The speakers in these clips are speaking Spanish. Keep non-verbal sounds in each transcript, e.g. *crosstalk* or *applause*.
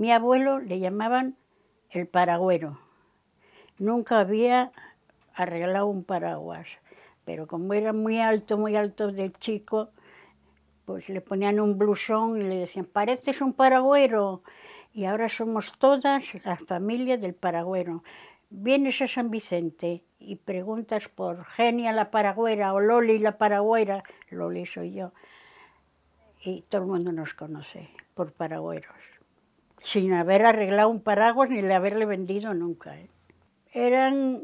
Mi abuelo le llamaban el paragüero. Nunca había arreglado un paraguas, pero como era muy alto, muy alto de chico, pues le ponían un blusón y le decían, pareces un paragüero. Y ahora somos todas las familias del paragüero. Vienes a San Vicente y preguntas por Genia la paragüera o Loli la paragüera. Loli soy yo. Y todo el mundo nos conoce por paragüeros sin haber arreglado un paraguas ni le haberle vendido nunca. ¿eh? Eran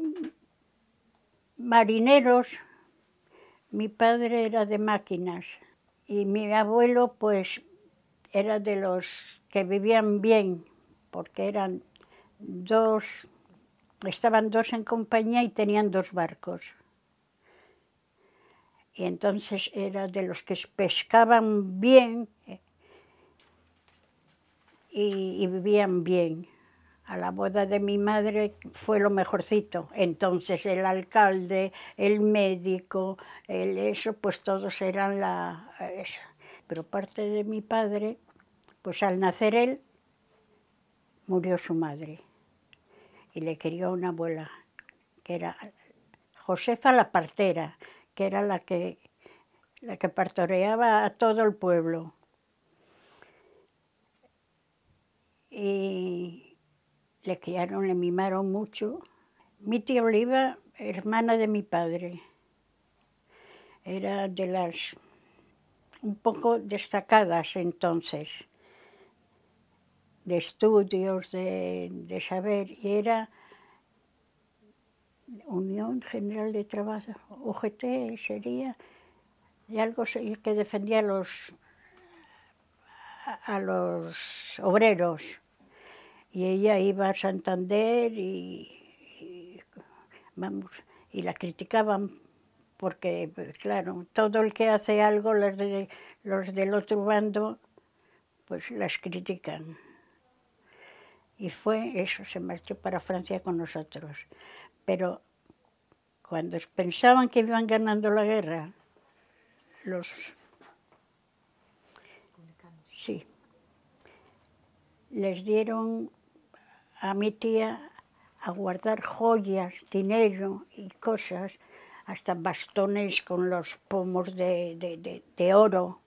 marineros, mi padre era de máquinas y mi abuelo pues era de los que vivían bien, porque eran dos, estaban dos en compañía y tenían dos barcos. Y entonces era de los que pescaban bien eh, y, vivían bien. A la boda de mi madre fue lo mejorcito. Entonces el alcalde, el médico, el eso, pues todos eran la... Pero parte de mi padre, pues al nacer él, murió su madre. Y le crió una abuela, que era Josefa la partera, que era la la que partoreaba a todo el pueblo. y le criaron, le mimaron mucho. Mi tía Oliva, hermana de mi padre, era de las un poco destacadas entonces, de estudios, de, saber, y era Unión General de Trabajo, UGT sería, y algo que defendía los, a los obreros y ella iba a Santander y, vamos, y la criticaban porque, pues, claro, todo el que hace algo, los del otro bando, pues las critican. Y fue eso, se marchó para Francia con nosotros. Pero cuando pensaban que iban ganando la guerra, los... Sí. Les dieron a mi tía a guardar joyas, dinero y cosas, hasta bastones con los pomos de, oro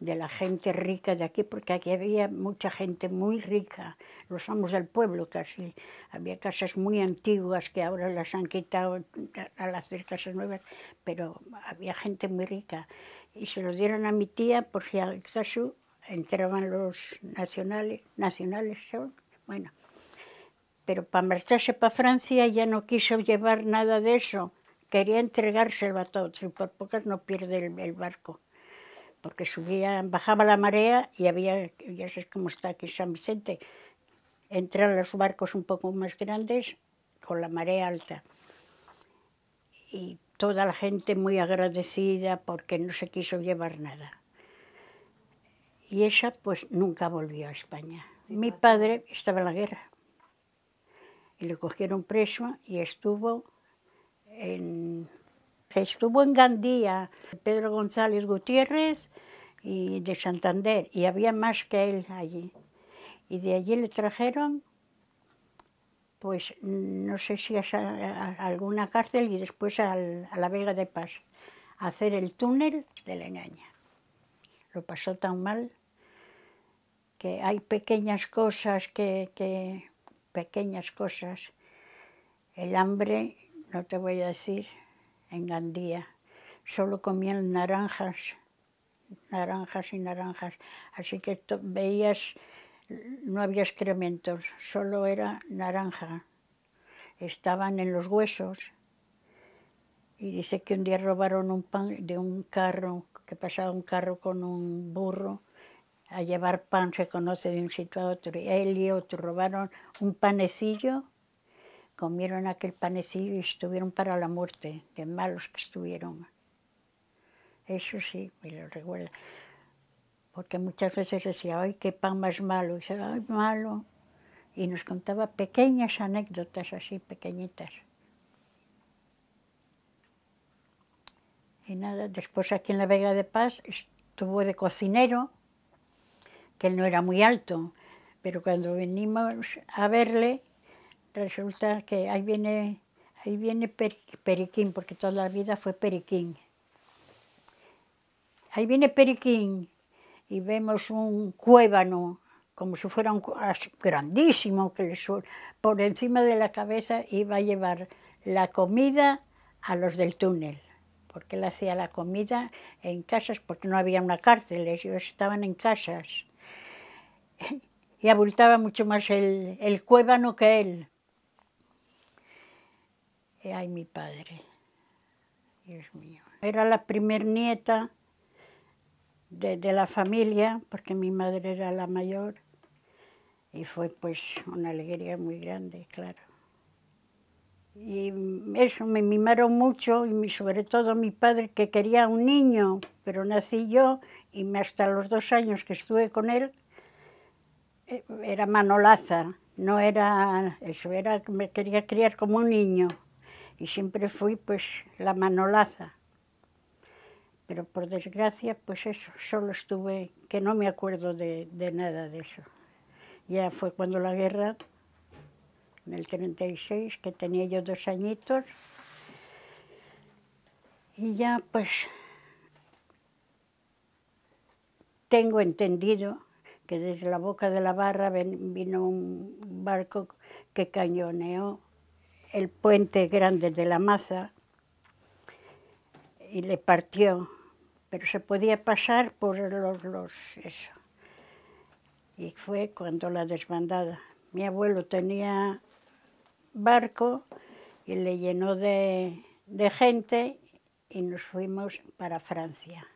de la gente rica de aquí, porque aquí había mucha gente muy rica, los amos del pueblo casi. Había casas muy antiguas que ahora las han quitado al hacer casas nuevas, pero había gente muy rica. Y se lo dieron a mi tía por si al caso entraban los nacionales, nacionales bueno, pero para marcharse para Francia ya no quiso llevar nada de eso. Quería entregárselo a todos y por pocas no pierde el, barco, porque subía, bajaba la marea y había, ya sabes cómo está aquí San Vicente, entran los barcos un poco más grandes con la marea alta. Y toda la gente muy agradecida porque no se quiso llevar nada. Y ella pues nunca volvió a España. Mi padre estaba en la guerra y cogieron preso y estuvo en, estuvo en Gandía, Pedro González Gutiérrez y de Santander, y había más que él allí. Y de allí le trajeron, pues no sé si a, alguna cárcel y después a la Vega de Paz, a hacer el túnel de la engaña. Lo pasó tan mal que hay pequeñas cosas que pequeñas cosas. El hambre, no te voy a decir, en Gandía. Solo comían naranjas, naranjas y naranjas. Así que veías, no había excrementos, solo era naranja. Estaban en los huesos. Y dice que un día robaron un pan de un carro, que pasaba un carro con un burro a llevar pan, se conoce de un sitio a otro. Y él y otro robaron un panecillo, comieron aquel panecillo y estuvieron para la muerte, de malos que estuvieron. Eso sí, me lo recuerda. Porque muchas veces decía, ay, qué pan más malo. Y malo. Y nos contaba pequeñas anécdotas así, pequeñitas. Y nada, después aquí en la Vega de Paz estuvo de cocinero que él no era muy alto, pero cuando venimos a verle, resulta que ahí viene, ahí viene Periquín, porque toda la vida fue Periquín. Ahí viene Periquín y vemos un cuébano, como si fuera un grandísimo, que por encima de la cabeza iba a llevar la comida a los del túnel porque él hacía la comida en casas, porque no había una cárcel, ellos estaban en casas y abultaba mucho más el, el cuébano que él. Eh, ay, mi padre, Dios mío. Era la primer nieta de, de, la familia, porque mi madre era la mayor, y fue pues una alegría muy grande, claro. Y eso, me mimaron mucho, y sobre todo mi padre, que quería un niño, pero nací yo, y hasta los dos años que estuve con él, era Manolaza, no era eso, era me quería criar como un niño y siempre fui pues la Manolaza. Pero por desgracia, pues eso, solo estuve, que no me acuerdo de, de nada de eso. Ya fue cuando la guerra, en el 36, que tenía yo dos añitos, y ya pues tengo entendido que desde la boca de la barra vino un barco que cañoneó el puente grande de la Maza y le partió, pero se podía pasar por los, los eso. Y fue cuando la desbandada. Mi abuelo tenía barco y le llenó de gente y nos fuimos para Francia.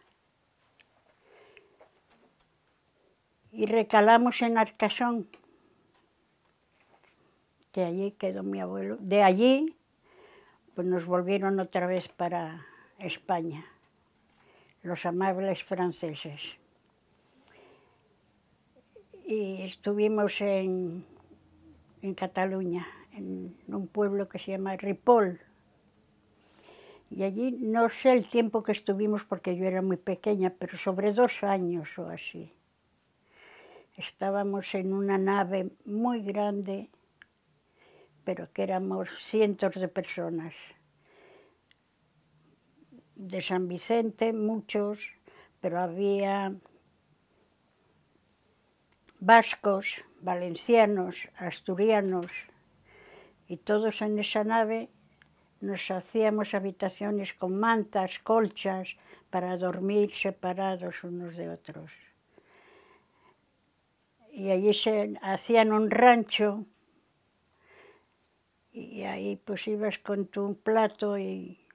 y recalamos en Arcazón, que allí quedó mi abuelo. De allí pues nos volvieron otra vez para España, los amables franceses. Y estuvimos en, en Cataluña, en un pueblo que se llama Ripoll. Y allí no sé el tiempo que estuvimos porque yo era muy pequeña, pero sobre dos años o así. Estábamos en una nave muy grande, pero que éramos cientos de personas. De San Vicente, muchos, pero había vascos, valencianos, asturianos, y todos en esa nave nos hacíamos habitaciones con mantas, colchas, para dormir separados unos de otros y allí se hacían un rancho y ahí pues ibas con tu plato y,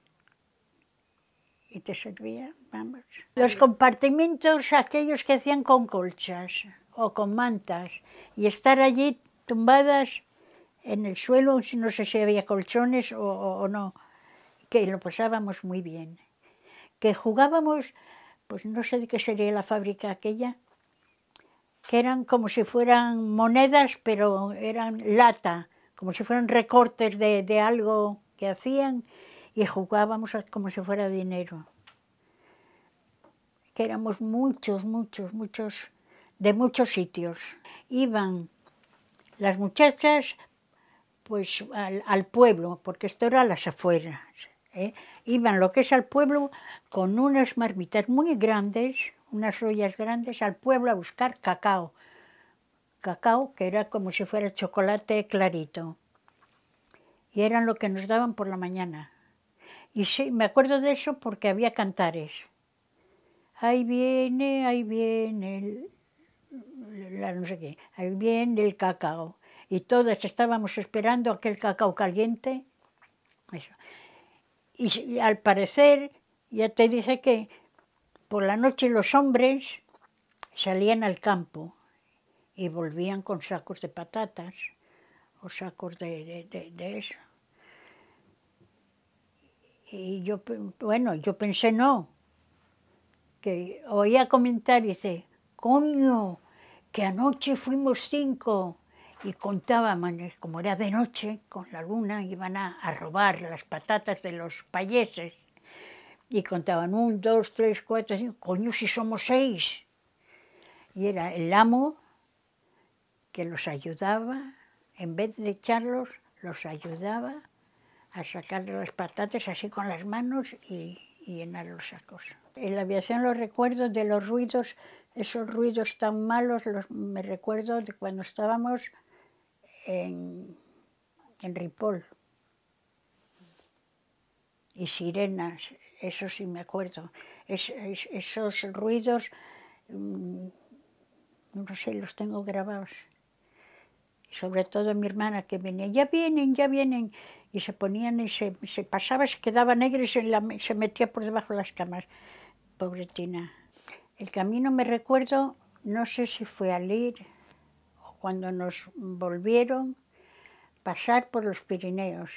y te servía, vamos. Los compartimentos aquellos que hacían con colchas o con mantas y estar allí tumbadas en el suelo, no sé si había colchones o, o no, que lo pasábamos muy bien, que jugábamos, pues no sé de qué sería la fábrica aquella, que eran como si fueran monedas, pero eran lata, como si fueran recortes de, algo que hacían y jugábamos como si fuera dinero. Que éramos muchos, muchos, muchos, de muchos sitios. Iban las muchachas pues al, pueblo, porque esto era las afueras. ¿eh? Iban lo que es al pueblo con unas marmitas muy grandes, unas ollas grandes al pueblo a buscar cacao. Cacao que era como si fuera chocolate clarito. Y eran lo que nos daban por la mañana. Y sí, me acuerdo de eso porque había cantares. Ahí viene, ahí viene el, la no sé qué, ahí viene el cacao. Y todas estábamos esperando aquel cacao caliente. Y al parecer, ya te dije que por la noche los hombres salían al campo y volvían con sacos de patatas o sacos de, eso. Y yo, bueno, yo pensé no, que oía comentar y dice, coño, que anoche fuimos cinco y contaba como era de noche, con la luna, iban a robar las patatas de los payeses. Y contaban un, dos, tres, cuatro, cinco, coño, si somos seis. Y era el amo que los ayudaba, en vez de echarlos, los ayudaba a sacarle las patatas así con las manos y, llenar los sacos. En la aviación los recuerdo de los ruidos, esos ruidos tan malos, los, me recuerdo de cuando estábamos en, en Ripoll. Y sirenas, eso sí me acuerdo. esos ruidos, mm, no sé, los tengo grabados. Sobre todo mi hermana que venía, ya vienen, ya vienen. Y se ponían y se, pasaba, se quedaba negra y se, la, se metía por debajo de las camas. Pobre Tina. El camino me recuerdo, no sé si fue al ir o cuando nos volvieron, pasar por los Pirineos.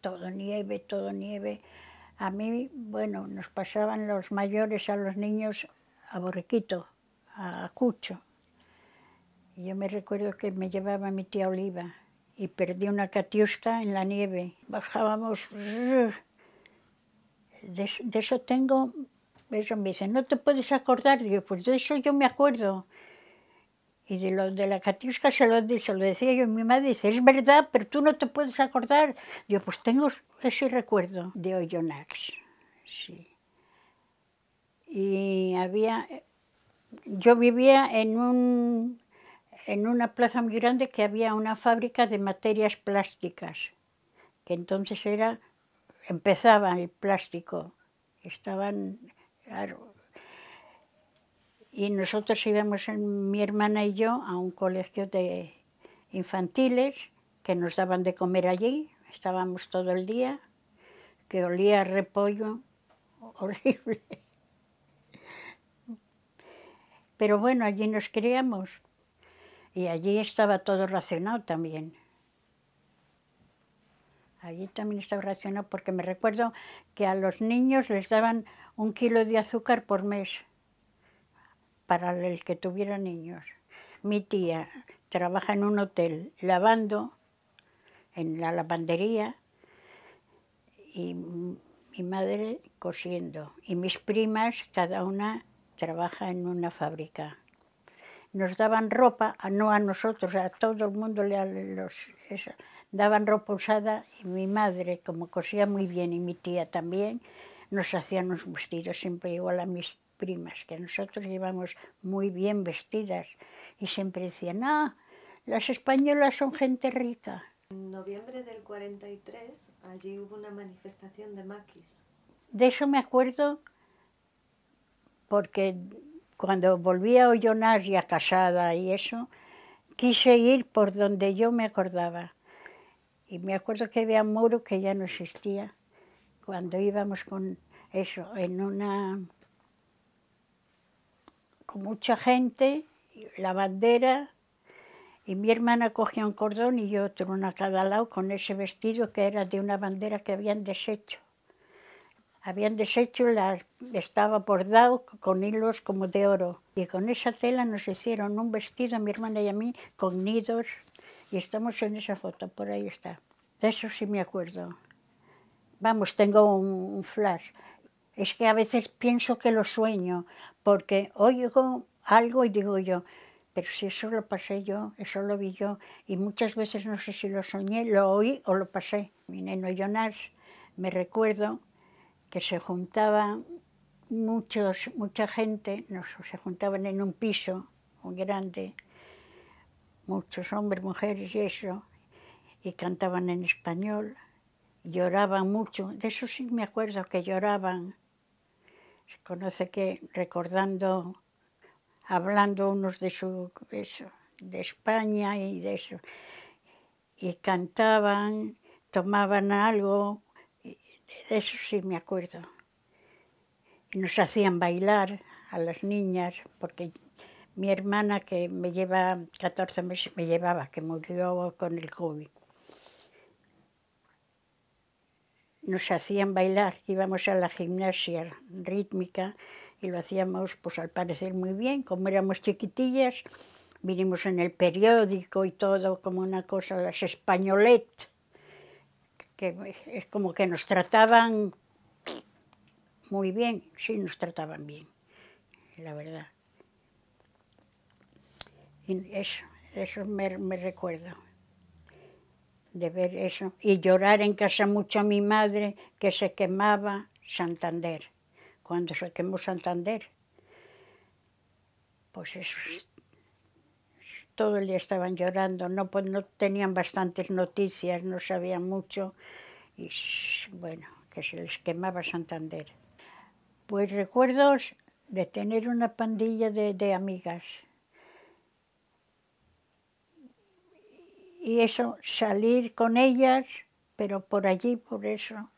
Todo nieve, todo nieve. A mí, bueno, nos pasaban los mayores a los niños a Borriquito, a Cucho. yo me recuerdo que me llevaba mi tía Oliva y perdí una catiusca en la nieve. Bajábamos. De, eso tengo, eso me dice, ¿no te puedes acordar? Yo, pues de eso yo me acuerdo. Y de lo de la catiusca se lo, se lo decía yo, mi madre dice, es verdad, pero tú no te puedes acordar. Yo, pues tengo sí recuerdo de Oyonnax, Y había, yo vivía en, un, en una plaza muy grande que había una fábrica de materias plásticas, que entonces era, empezaba el plástico, estaban, y nosotros íbamos, mi hermana y yo, a un colegio de infantiles que nos daban de comer allí, estábamos todo el día, que olía a repollo *laughs* horrible. Pero bueno, allí nos criamos y allí estaba todo racionado también. Allí también estaba racionado porque me recuerdo que a los niños les daban un kilo de azúcar por mes para el que tuviera niños. Mi tía trabaja en un hotel lavando en la lavandería y mi madre cosiendo y mis primas, cada una trabaja en una fábrica. Nos daban ropa, no a nosotros, a todo el mundo le daban ropa usada y mi madre, como cosía muy bien y mi tía también, nos hacían unos vestidos siempre igual a mis primas, que nosotros llevamos muy bien vestidas y siempre decían, ah, las españolas son gente rica. En noviembre del 43, allí hubo una manifestación de maquis. De eso me acuerdo porque cuando volví a Ollonar a casada y eso, quise ir por donde yo me acordaba. Y me acuerdo que había un muro que ya no existía cuando íbamos con eso, en una... con mucha gente, la bandera y mi hermana cogía un cordón y yo otro, uno a cada lado, con ese vestido que era de una bandera que habían deshecho. Habían deshecho, la, estaba bordado con hilos como de oro. Y con esa tela nos hicieron un vestido a mi hermana y a mí con nidos. Y estamos en esa foto, por ahí está. De eso sí me acuerdo. Vamos, tengo un flash. Es que a veces pienso que lo sueño, porque oigo algo y digo yo, pero si eso lo pasé yo, eso lo vi yo, y muchas veces no sé si lo soñé, lo oí o lo pasé. Mi neno Jonás, me recuerdo que se juntaban muchos, mucha gente, se juntaban en un piso muy grande, muchos hombres, mujeres y eso, y cantaban en español, lloraban mucho, de eso sí me acuerdo que lloraban. Se conoce que recordando hablando unos de su de España y de eso. Y cantaban, tomaban algo, de eso sí me acuerdo. nos hacían bailar a las niñas, porque mi hermana que me lleva 14 meses me llevaba, que murió con el COVID. Nos hacían bailar, íbamos a la gimnasia rítmica y lo hacíamos pues al parecer muy bien, como éramos chiquitillas, vinimos en el periódico y todo como una cosa, las españolet, que es como que nos trataban muy bien, sí nos trataban bien, la verdad. Y eso, eso me, me recuerdo de ver eso. Y llorar en casa mucho a mi madre que se quemaba Santander cuando se quemó Santander. Pues todo el día estaban llorando, no, pues no tenían bastantes noticias, no sabían mucho y bueno, que se les quemaba Santander. Pues recuerdos de tener una pandilla de amigas. Y eso, salir con ellas, pero por allí, por eso.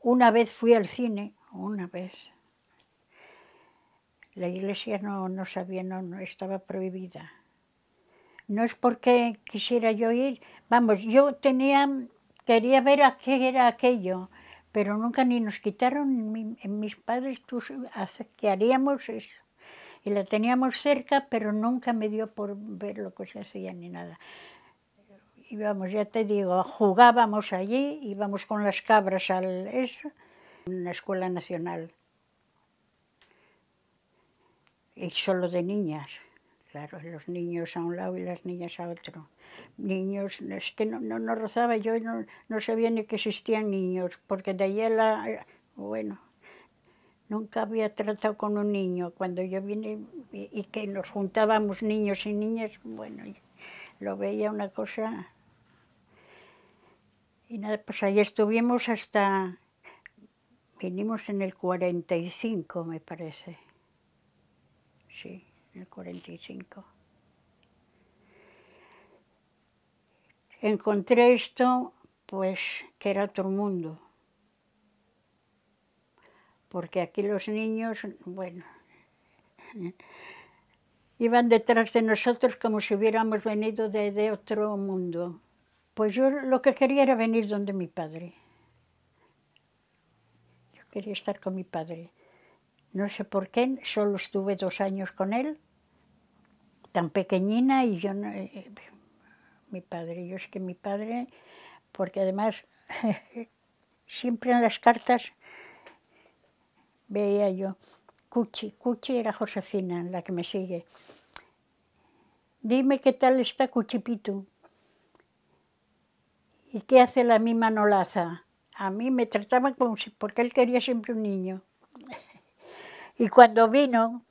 Una vez fui al cine, una vez. La iglesia no, no sabía, no, no, estaba prohibida. No es porque quisiera yo ir, vamos, yo tenía, quería ver a qué era aquello, pero nunca ni nos quitaron en mis padres que haríamos eso. Y la teníamos cerca, pero nunca me dio por ver lo que se hacía ni nada Y vamos, ya te digo, jugábamos allí, íbamos con las cabras al eso, en la Escuela Nacional y solo de niñas. Claro, los niños a un lado y las niñas a otro. Niños, es que no, no, no rozaba yo, no, no sabía ni que existían niños, porque de allá la, bueno, nunca había tratado con un niño. Cuando yo vine y, y que nos juntábamos niños y niñas, bueno, lo veía una cosa. Y nada, pues ahí estuvimos hasta, vinimos en el 45, me parece sí, en el 45. Encontré esto, pues, que era otro mundo. Porque aquí los niños, bueno, iban detrás de nosotros como si hubiéramos venido de, de otro mundo. Pues yo lo que quería era venir donde mi padre. Yo quería estar con mi padre. No sé por qué, solo estuve dos años con él, tan pequeñina y yo no, eh, eh, mi padre, yo es que mi padre, porque además *laughs* siempre en las cartas veía yo, Cuchi, Cuchi era Josefina, la que me sigue. Dime qué tal está Cuchipitu. ¿Y qué hace la misma Nolaza. A mí me trataban como si, porque él quería siempre un niño. Y cuando vino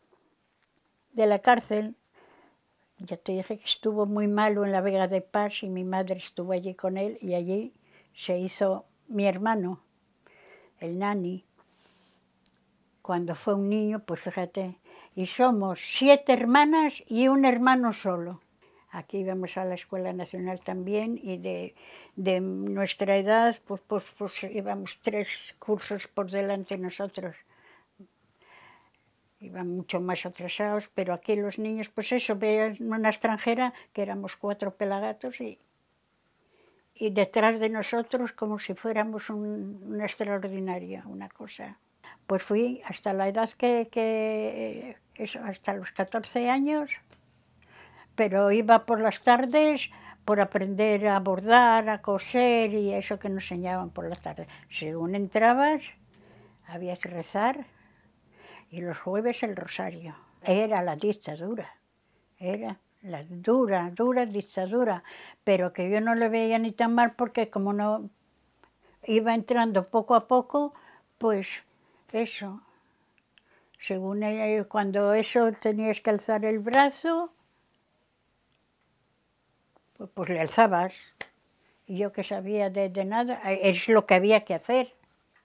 de la cárcel, ya te dije que estuvo muy malo en la Vega de Paz y mi madre estuvo allí con él y allí se hizo mi hermano, el nani. Cuando fue un niño, pues fíjate, y somos siete hermanas y un hermano solo. Aquí íbamos a la Escuela Nacional también y de, nuestra edad, pues, pues, pues íbamos tres cursos por delante nosotros iban mucho más atrasados, pero aquí los niños, pues eso, veían una extranjera, que éramos cuatro pelagatos, y, y detrás de nosotros como si fuéramos un, una extraordinaria, una cosa. Pues fui hasta la edad que, que eh, eso, hasta los 14 años, pero iba por las tardes por aprender a bordar, a coser y eso que nos enseñaban por la tarde. Según entrabas, había que rezar y los jueves el rosario. Era la dictadura, era la dura, dura dictadura, pero que yo no lo veía ni tan mal porque como no iba entrando poco a poco, pues eso, según ella, cuando eso tenías que alzar el brazo, pues, pues le alzabas. Y yo que sabía de nada, es lo que había que hacer.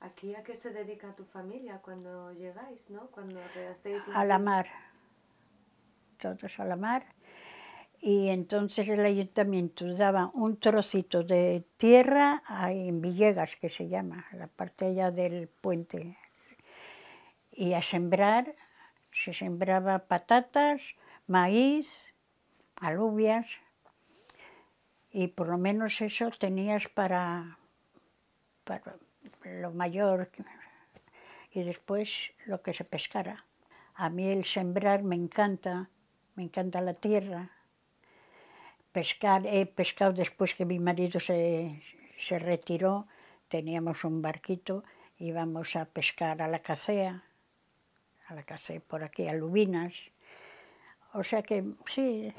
¿Aquí a qué se dedica tu familia cuando llegáis, no? Cuando rehacéis... A la mar, todos a la mar. Y entonces el ayuntamiento daba un trocito de tierra en Villegas, que se llama, la parte allá del puente. Y a sembrar, se sembraba patatas, maíz, alubias, y por lo menos eso tenías para, para lo mayor y después lo que se pescara. A mí el sembrar me encanta, me encanta la tierra. Pescar, he pescado después que mi marido se, retiró, teníamos un barquito, íbamos a pescar a la casea, a la casea por aquí, a Lubinas. O sea que sí,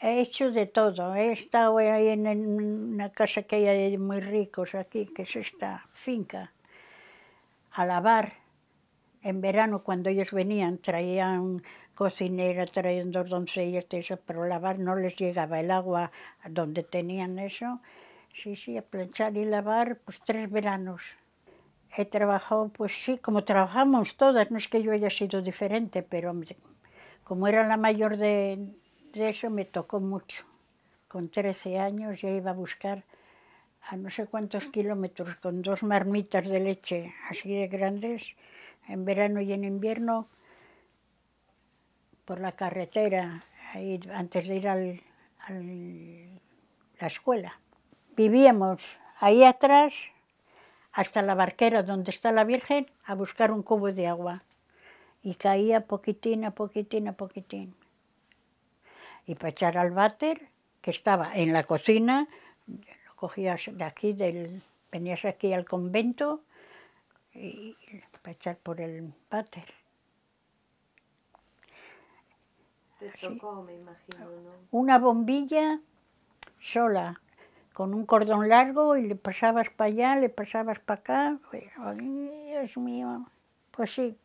he hecho de todo. He estado ahí en, una casa que hay de muy ricos aquí, que es esta finca, a lavar. En verano, cuando ellos venían, traían cocinera, traían dos doncellas, pero lavar no les llegaba el agua donde tenían eso. Sí, sí, a planchar y lavar, pues tres veranos. He trabajado, pues sí, como trabajamos todas, no es que yo haya sido diferente, pero como era la mayor de, de eso me tocó mucho. Con 13 años ya iba a buscar a no sé cuántos kilómetros con dos marmitas de leche así de grandes, en verano y en invierno, por la carretera, antes de ir a la escuela. Vivíamos ahí atrás, hasta la barquera donde está la Virgen, a buscar un cubo de agua. Y caía poquitín a poquitín a poquitín y para echar al váter, que estaba en la cocina, lo cogías de aquí, del, venías aquí al convento y para echar por el váter. Te chocó, me imagino, ¿no? Una bombilla sola, con un cordón largo y le pasabas para allá, le pasabas para acá. Dios mío, pues sí,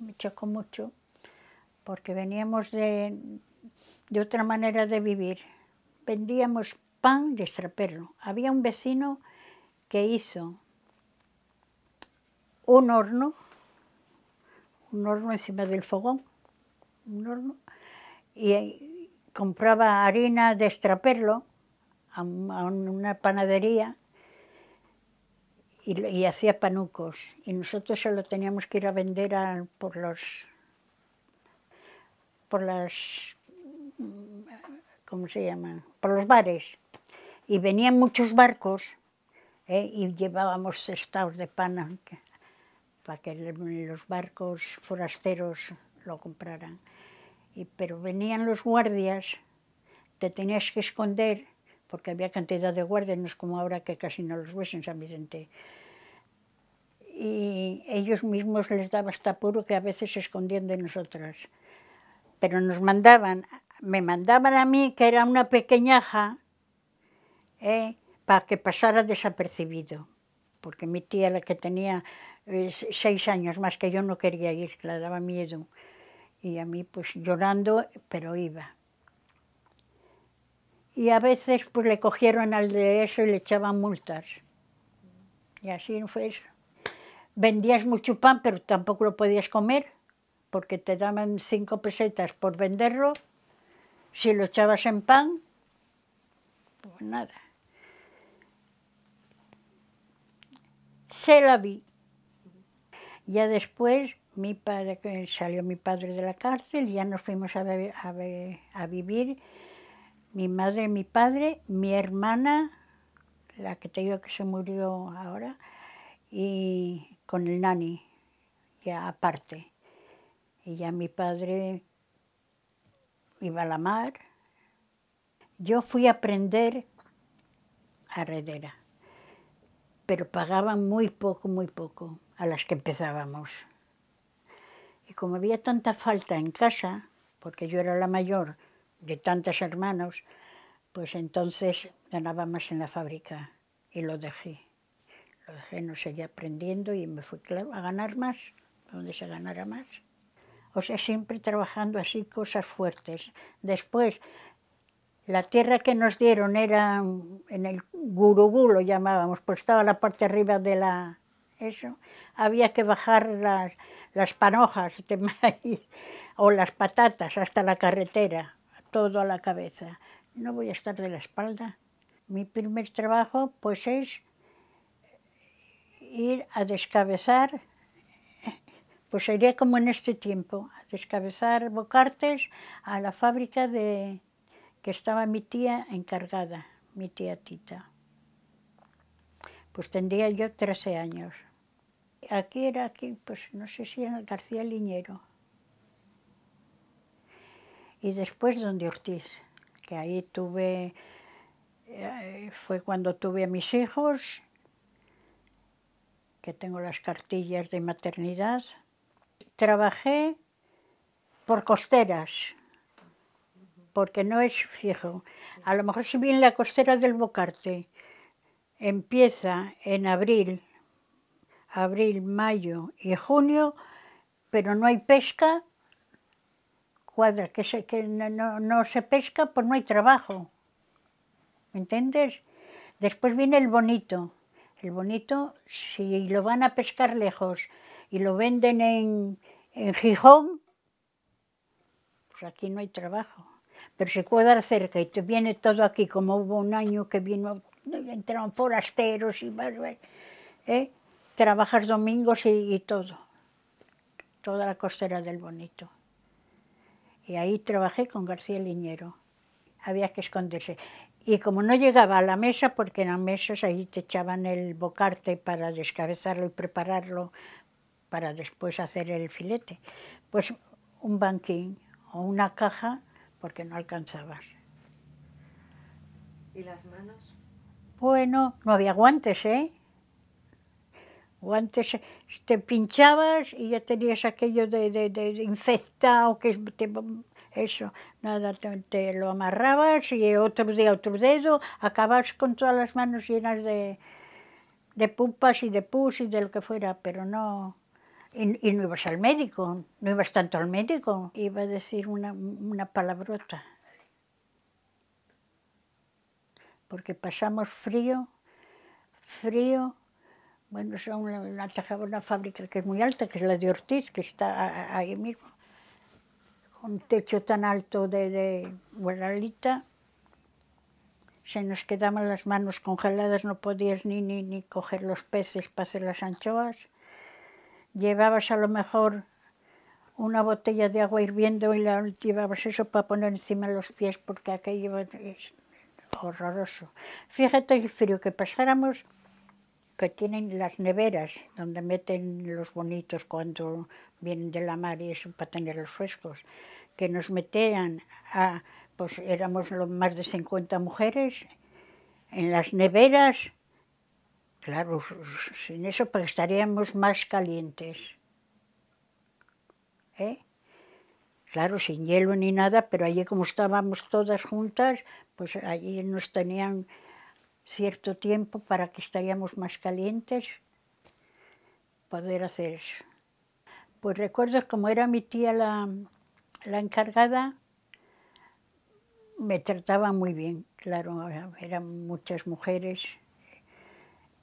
me chocó mucho porque veníamos de, otra manera de vivir. Vendíamos pan de estraperlo. Había un vecino que hizo un horno, un horno encima del fogón, un horno, y eh, compraba harina de estraperlo a, una panadería y, hacía panucos. Y nosotros se lo teníamos que ir a vender por los por las, mm, ¿cómo se llama? Por los bares. Y venían muchos barcos ¿eh? y llevábamos estados de pana para que los barcos forasteros lo compraran. Y, pero venían los guardias, te tenías que esconder porque había cantidad de guardias, como ahora que casi no los ves en San Vicente. Y ellos mismos les daba hasta puro que a veces se escondían de nosotras pero nos mandaban, me mandaban a mí, que era una pequeñaja, eh, para que pasara desapercibido, porque mi tía, la que tenía eh, seis años más que yo, no quería ir, le daba miedo. Y a mí, pues llorando, pero iba. Y a veces, pues le cogieron al de eso y le echaban multas. Y así fue eso. Vendías mucho pan, pero tampoco lo podías comer porque te daban cinco pesetas por venderlo, si lo echabas en pan, pues nada. Se la vi. Ya después mi padre, salió mi padre de la cárcel, ya nos fuimos a, a vivir, mi madre, mi padre, mi hermana, la que te digo que se murió ahora, y con el nani, ya aparte. Y ya mi padre iba a la mar. Yo fui a aprender a redera, pero pagaban muy poco, muy poco a las que empezábamos. Y como había tanta falta en casa, porque yo era la mayor de tantos hermanos, pues entonces ganaba más en la fábrica y lo dejé. Lo dejé, no seguía aprendiendo y me fui a ganar más, donde se ganara más. O sea, siempre trabajando así cosas fuertes. Después, la tierra que nos dieron era, en el Gurugú lo llamábamos, pues estaba la parte arriba de la... eso. Había que bajar las, las panojas de maíz o las patatas hasta la carretera, todo a la cabeza. No voy a estar de la espalda. Mi primer trabajo pues es ir a descabezar pues sería como en este tiempo, a descabezar bocartes a la fábrica de que estaba mi tía encargada, mi tía Tita. Pues tendría yo 13 años. Aquí era, aquí, pues no sé si era García Liñero. Y después donde Ortiz, que ahí tuve, eh, fue cuando tuve a mis hijos, que tengo las cartillas de maternidad trabajé por costeras, porque no es fijo. A lo mejor si bien la costera del Bocarte empieza en abril, abril, mayo y junio, pero no hay pesca, cuadra, que, que no, no, se pesca, pues no hay trabajo. ¿Me entiendes? Después viene el bonito. El bonito, si lo van a pescar lejos, y lo venden en, en Gijón, pues aquí no hay trabajo. Pero se puede dar cerca y te viene todo aquí, como hubo un año que vino, entraron forasteros y más, ¿eh? trabajas domingos y, todo, toda la costera del Bonito. Y ahí trabajé con García Liñero. Había que esconderse. Y como no llegaba a la mesa, porque en las mesas, ahí te echaban el bocarte para descabezarlo y prepararlo para después hacer el filete? Pues un banquín o una caja porque no alcanzabas. ¿Y las manos? Bueno, no había guantes, ¿eh? Guantes, eh, te pinchabas y ya tenías aquello de, de, de infectado, que eso, nada, te, lo amarrabas y otro día otro dedo, acabas con todas las manos llenas de, de pupas y de pus y de lo que fuera, pero no, y, no ibas al médico, no ibas tanto al médico. Iba a decir una, una palabrota. Porque pasamos frío, frío. Bueno, son una, una, fábrica que es muy alta, que es la de Ortiz, que está ahí mismo. Con techo tan alto de, de Se nos quedaban las manos congeladas, no podías ni, ni, ni coger los peces para hacer las anchoas llevabas a lo mejor una botella de agua hirviendo y la llevabas eso para poner encima los pies porque aquello es horroroso. Fíjate el frío que pasáramos que tienen las neveras donde meten los bonitos cuando vienen de la mar y eso para tener los frescos, que nos metían a, pues éramos más de 50 mujeres en las neveras Claro, sin eso pues estaríamos más calientes. ¿Eh? Claro, sin hielo ni nada, pero allí como estábamos todas juntas, pues allí nos tenían cierto tiempo para que estaríamos más calientes, poder hacer eso. Pues recuerdo como era mi tía la encargada, me trataba muy bien, claro, eran muchas mujeres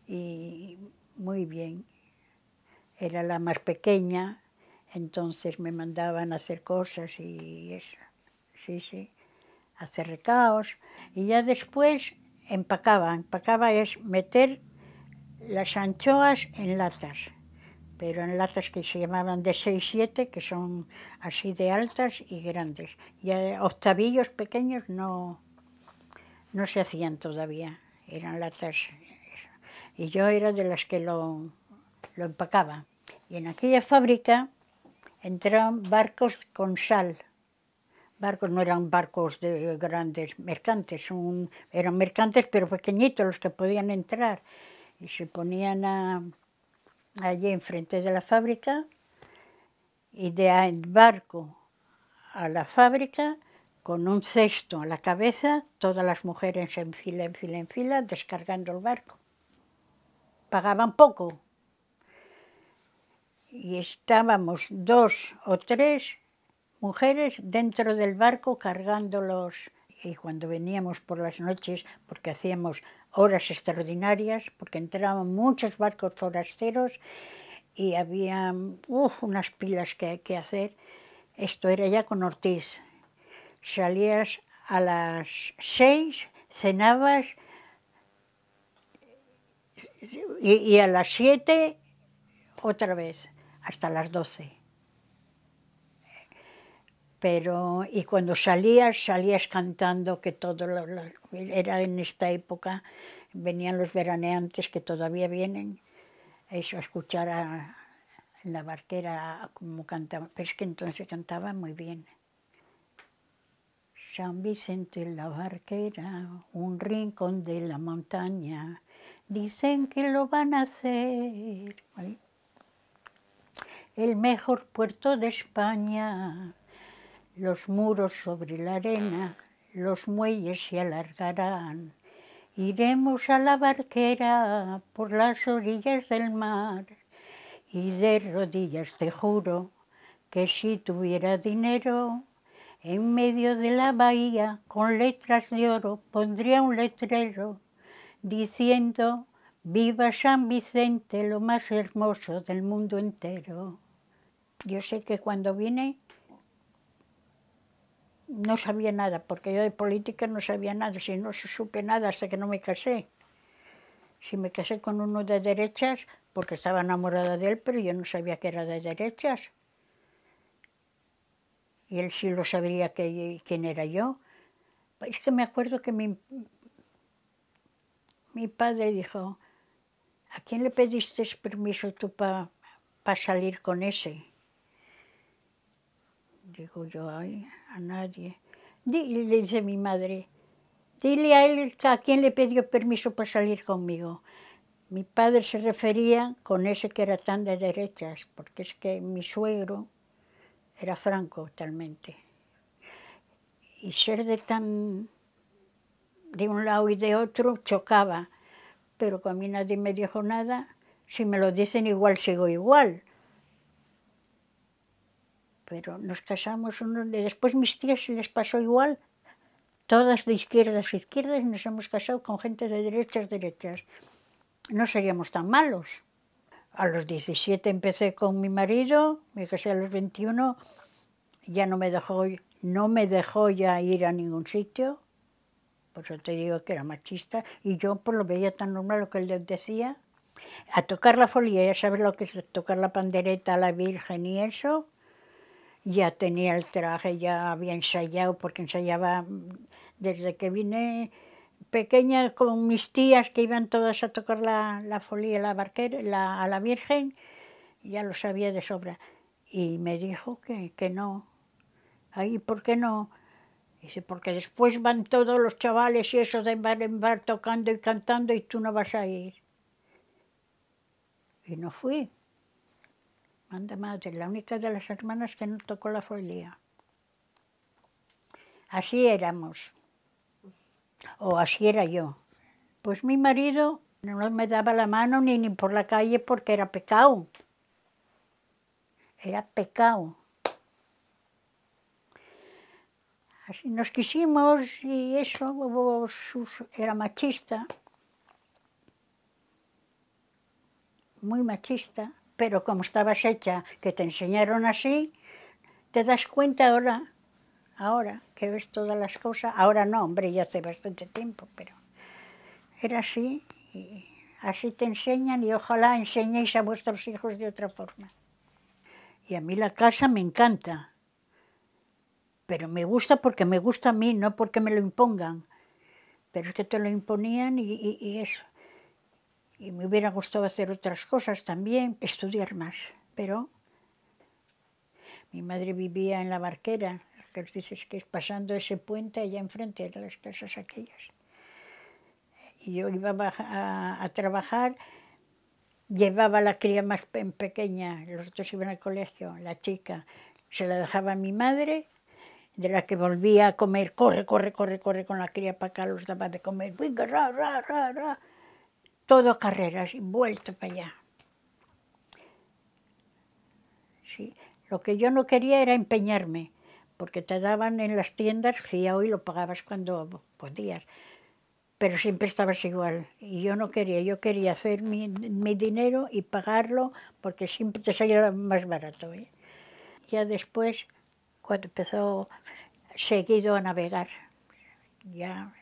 y muy bien. Era la más pequeña, entonces me mandaban a hacer cosas y eso, sí, sí, hacer recaos. Y ya después empacaba, empacaba es meter las anchoas en latas, pero en latas que se llamaban de 6-7, que son así de altas y grandes. Ya octavillos pequeños no, no se hacían todavía, eran latas y yo era de las que lo, lo empacaba. Y en aquella fábrica entraban barcos con sal. Barcos no eran barcos de grandes mercantes, eran mercantes pero pequeñitos los que podían entrar. Y se ponían allí enfrente de la fábrica y de barco a la fábrica con un cesto a la cabeza, todas las mujeres en fila, en fila, en fila, descargando el barco pagaban poco. Y estábamos dos o tres mujeres dentro del barco cargándolos. Y cuando veníamos por las noches, porque hacíamos horas extraordinarias, porque entraban muchos barcos forasteros y había unas pilas que, que hacer, esto era ya con Ortiz. Salías a las seis, cenabas y, a las siete, otra vez, hasta las doce. Pero, y cuando salías, salías cantando, que todo lo, era en esta época, venían los veraneantes que todavía vienen, eso, a escuchar a, la barquera como cantaba, es que entonces cantaba muy bien. San Vicente la barquera, un rincón de la montaña, Dicen que lo van a hacer. El mejor puerto de España, los muros sobre la arena, los muelles se alargarán. Iremos a la barquera por las orillas del mar y de rodillas te juro que si tuviera dinero, en medio de la bahía con letras de oro pondría un letrero diciendo, viva San Vicente, lo más hermoso del mundo entero. Yo sé que cuando vine no sabía nada, porque yo de política no sabía nada, si no supe nada hasta que no me casé. Si me casé con uno de derechas, porque estaba enamorada de él, pero yo no sabía que era de derechas. Y él sí lo sabría que, quién era yo. Es que me acuerdo que me, mi padre dijo, ¿a quién le pediste permiso tú para salir con ese? Digo yo, a nadie. Dile, dice mi madre, dile a él a quién le pidió permiso para salir conmigo. Mi padre se refería con ese que era tan de derechas, porque es que mi suegro era franco totalmente. Y ser de tan de un lado y de otro chocaba, pero a mí nadie me dijo nada. Si me lo dicen igual, sigo igual. Pero nos casamos uno Después mis tías les pasó igual. Todas de izquierdas a izquierdas nos hemos casado con gente de derechas derechas. No seríamos tan malos. A los 17 empecé con mi marido, me casé a los 21, ya no me dejó, no me dejó ya ir a ningún sitio por eso te digo que era machista y yo por pues lo veía tan normal lo que él decía. A tocar la folía, ya sabes lo que es tocar la pandereta a la Virgen y eso. Ya tenía el traje, ya había ensayado porque ensayaba mm, desde que vine pequeña con mis tías que iban todas a tocar la, la folía la barquera, a la Virgen, ya lo sabía de sobra. Y me dijo que, que no. Ahí, ¿por qué no? Dice, porque después van todos los chavales y esos de bar en bar tocando y cantando y tú no vas a ir. Y no fui. Manda madre, la única de las hermanas que no tocó la folía. Así éramos. O así era yo. Pues mi marido no me daba la mano ni, ni por la calle porque era pecado. Era pecado. nos quisimos y eso, era machista, muy machista, pero como estabas hecha, que te enseñaron así, te das cuenta ahora, ahora que ves todas las cosas, ahora no, hombre, ya hace bastante tiempo, pero era así y así te enseñan y ojalá enseñéis a vuestros hijos de otra forma. Y a mí la casa me encanta. Pero me gusta porque me gusta a mí, no porque me lo impongan. Pero es que te lo imponían y, eso. Y me hubiera gustado hacer otras cosas también, estudiar más. Pero mi madre vivía en la barquera, que dices que es pasando ese puente allá enfrente eran las casas aquellas. Y yo iba a, trabajar, llevaba la cría más pequeña, los otros iban al colegio, la chica, se la dejaba a mi madre de la que volvía a comer, corre, corre, corre, corre con la cría para acá, los daba de comer, venga, ra, ra, ra, ra. Todo carreras y vuelta para allá. Sí. Lo que yo no quería era empeñarme, porque te daban en las tiendas fiado y lo pagabas cuando podías, pero siempre estabas igual. Y yo no quería, yo quería hacer mi, mi dinero y pagarlo, porque siempre te salía más barato. ¿eh? Ya después cuando empezó seguido a navegar. Ya,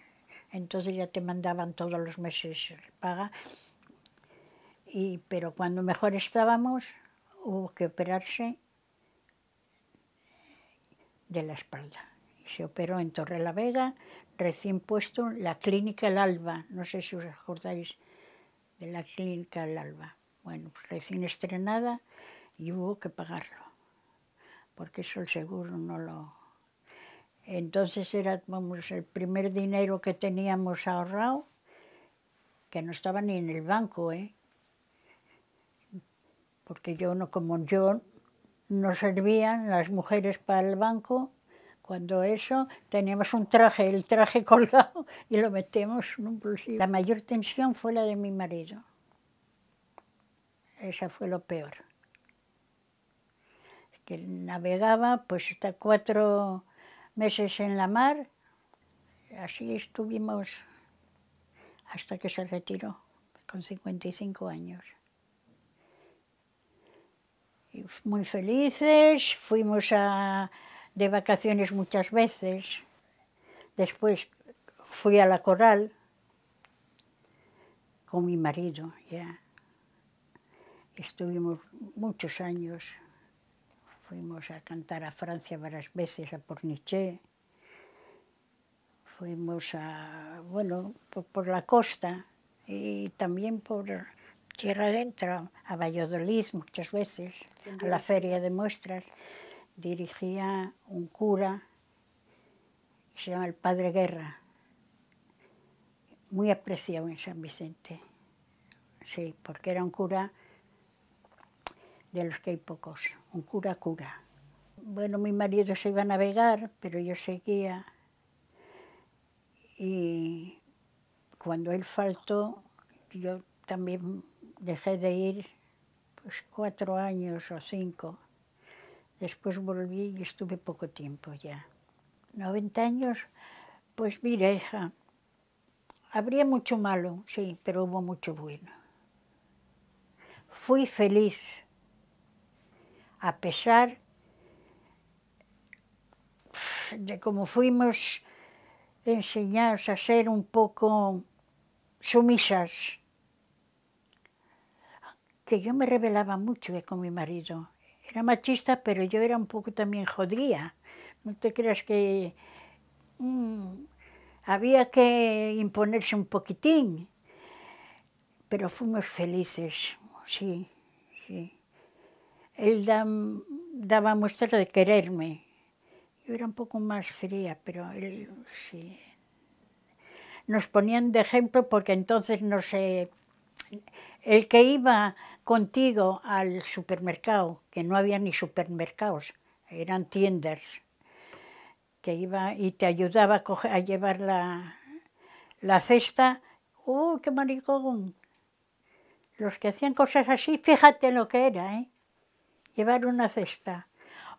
entonces ya te mandaban todos los meses paga. pero cuando mejor estábamos, hubo que operarse de la espalda. Se operó en Torre la Vega, recién puesto la clínica El Alba, no sé si os acordáis de la clínica El Alba. Bueno, pues recién estrenada y hubo que pagarlo porque eso el seguro no lo... Entonces era, vamos, el primer dinero que teníamos ahorrado, que no estaba ni en el banco, ¿eh? Porque yo no, como yo, no servían las mujeres para el banco, cuando eso teníamos un traje, el traje *laughs* colgado, y lo metemos en un bolsillo. La mayor tensión fue la de mi marido. Esa fue lo peor que navegaba pues hasta cuatro meses en la mar. Así estuvimos hasta que se retiró, con 55 años. Y muy felices, fuimos de vacaciones muchas veces. Después fui a la Corral con mi marido, ya. Estuvimos muchos años. Fuimos a cantar a Francia varias veces, a Pornichet. Fuimos a, bueno, por, la costa y también por tierra adentro, a Valladolid muchas veces, a la feria de muestras. Dirigía un cura que se llama el Padre Guerra, muy apreciado en San Vicente. Sí, porque era un cura de los que hay pocos, un cura cura. Bueno, mi marido se iba a navegar, pero yo seguía. Y cuando él faltó, yo también dejé de ir pues, cuatro años o cinco. Después volví y estuve poco tiempo ya. Noventa años, pues mire hija, habría mucho malo, sí, pero hubo mucho bueno. Fui feliz a pesar de cómo fuimos enseñados a ser un poco sumisas, que yo me rebelaba mucho eh, con mi marido. Era machista, pero yo era un poco también jodía. No te creas que mm, había que imponerse un poquitín, pero fuimos felices, sí, sí él daba muestra de quererme. Yo era un poco más fría, pero él sí. Nos ponían de ejemplo porque entonces no sé. El que iba contigo al supermercado, que no había ni supermercados, eran tiendas, que iba y te ayudaba a, llevar la, la cesta, ¡oh, qué maricón! Los que hacían cosas así, fíjate lo que era, ¿eh? llevar una cesta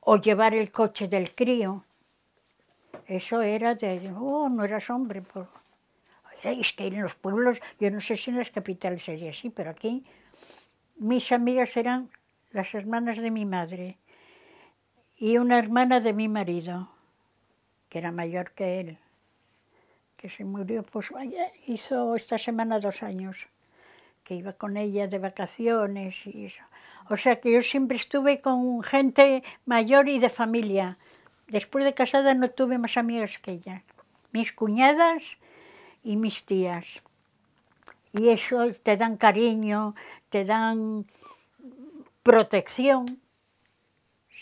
o llevar el coche del crío. Eso era de, oh, no eras hombre. Por... Es que en los pueblos, yo no sé si en las capitales sería así, pero aquí mis amigas eran las hermanas de mi madre y una hermana de mi marido, que era mayor que él, que se murió, pues hizo esta semana dos años que iba con ella de vacaciones y eso. O sea que yo siempre estuve con gente mayor y de familia. Después de casada no tuve más amigos que ella. Mis cuñadas y mis tías. Y eso te dan cariño, te dan protección.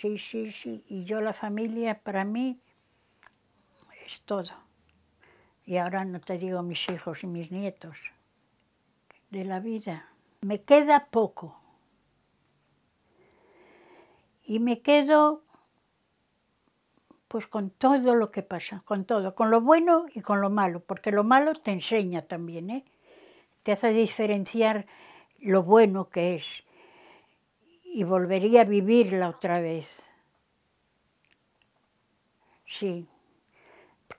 Sí, sí, sí. Y yo la familia para mí es todo. Y ahora no te digo mis hijos y mis nietos de la vida. Me queda poco. Y me quedo pues con todo lo que pasa, con todo, con lo bueno y con lo malo, porque lo malo te enseña también, ¿eh? te hace diferenciar lo bueno que es y volvería a vivirla otra vez. Sí,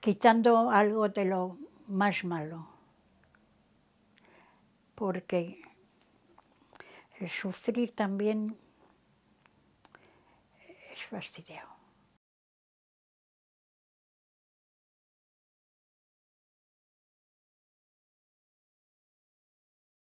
quitando algo de lo más malo porque el sufrir también es fastidiado.